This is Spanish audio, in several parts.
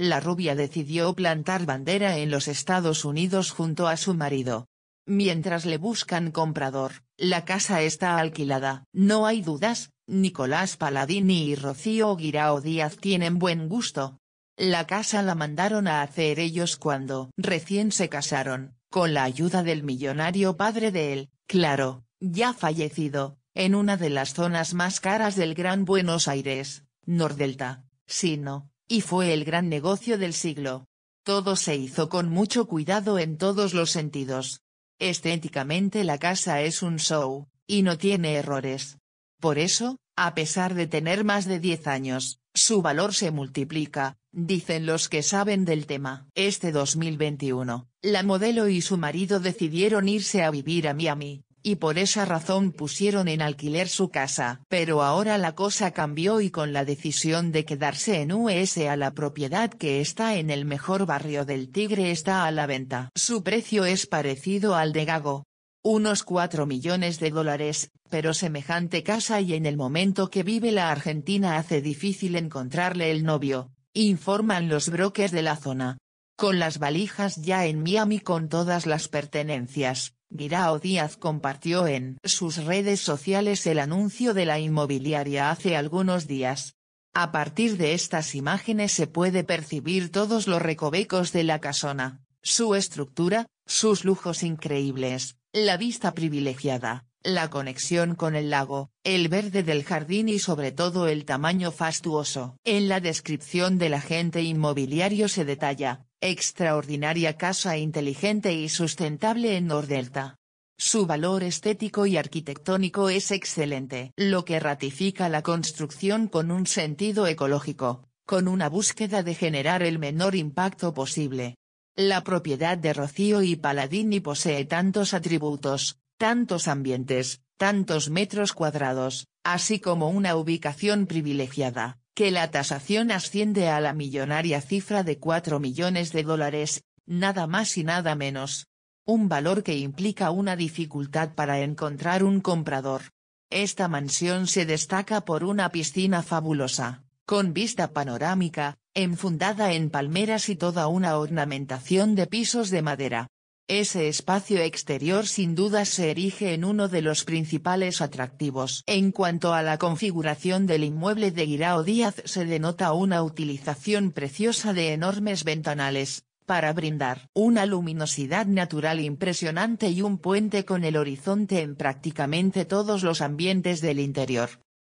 la rubia decidió plantar bandera en los Estados Unidos junto a su marido. Mientras le buscan comprador, la casa está alquilada. No hay dudas, Nicolás Paladini y Rocío Guirao Díaz tienen buen gusto. La casa la mandaron a hacer ellos cuando recién se casaron, con la ayuda del millonario padre de él, claro, ya fallecido, en una de las zonas más caras del Gran Buenos Aires, Nordelta, sino, y fue el gran negocio del siglo. Todo se hizo con mucho cuidado en todos los sentidos. Estéticamente la casa es un show, y no tiene errores. Por eso, a pesar de tener más de 10 años, su valor se multiplica, dicen los que saben del tema. Este 2021, la modelo y su marido decidieron irse a vivir a Miami, y por esa razón pusieron en alquiler su casa. Pero ahora la cosa cambió y con la decisión de quedarse en US a la propiedad que está en el mejor barrio del Tigre está a la venta. Su precio es parecido al de Gago. Unos 4 millones de dólares, pero semejante casa y en el momento que vive la Argentina hace difícil encontrarle el novio, informan los brokers de la zona. Con las valijas ya en Miami con todas las pertenencias, Guirao Díaz compartió en sus redes sociales el anuncio de la inmobiliaria hace algunos días. A partir de estas imágenes se puede percibir todos los recovecos de la casona, su estructura, sus lujos increíbles, la vista privilegiada, la conexión con el lago, el verde del jardín y sobre todo el tamaño fastuoso. En la descripción del agente inmobiliario se detalla, Extraordinaria casa inteligente y sustentable en Nordelta. Su valor estético y arquitectónico es excelente, lo que ratifica la construcción con un sentido ecológico, con una búsqueda de generar el menor impacto posible. La propiedad de Rocío y Paladini posee tantos atributos, tantos ambientes, tantos metros cuadrados, así como una ubicación privilegiada, que la tasación asciende a la millonaria cifra de 4 millones de dólares, nada más y nada menos. Un valor que implica una dificultad para encontrar un comprador. Esta mansión se destaca por una piscina fabulosa, con vista panorámica, enfundada en palmeras y toda una ornamentación de pisos de madera. Ese espacio exterior sin duda se erige en uno de los principales atractivos. En cuanto a la configuración del inmueble de Guirao Díaz se denota una utilización preciosa de enormes ventanales, para brindar una luminosidad natural impresionante y un puente con el horizonte en prácticamente todos los ambientes del interior.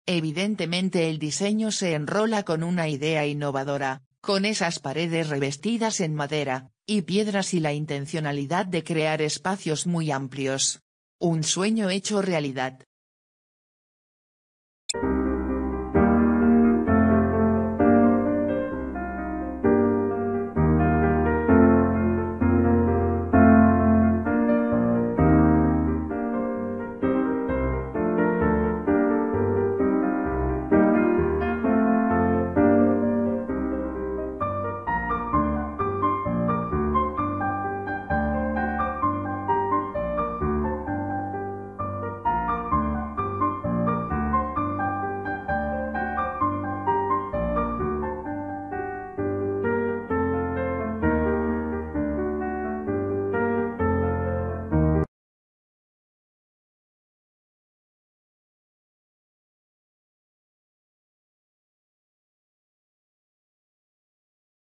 Evidentemente el diseño se enrola con una idea innovadora, con esas paredes revestidas en madera, y piedras y la intencionalidad de crear espacios muy amplios. Un sueño hecho realidad.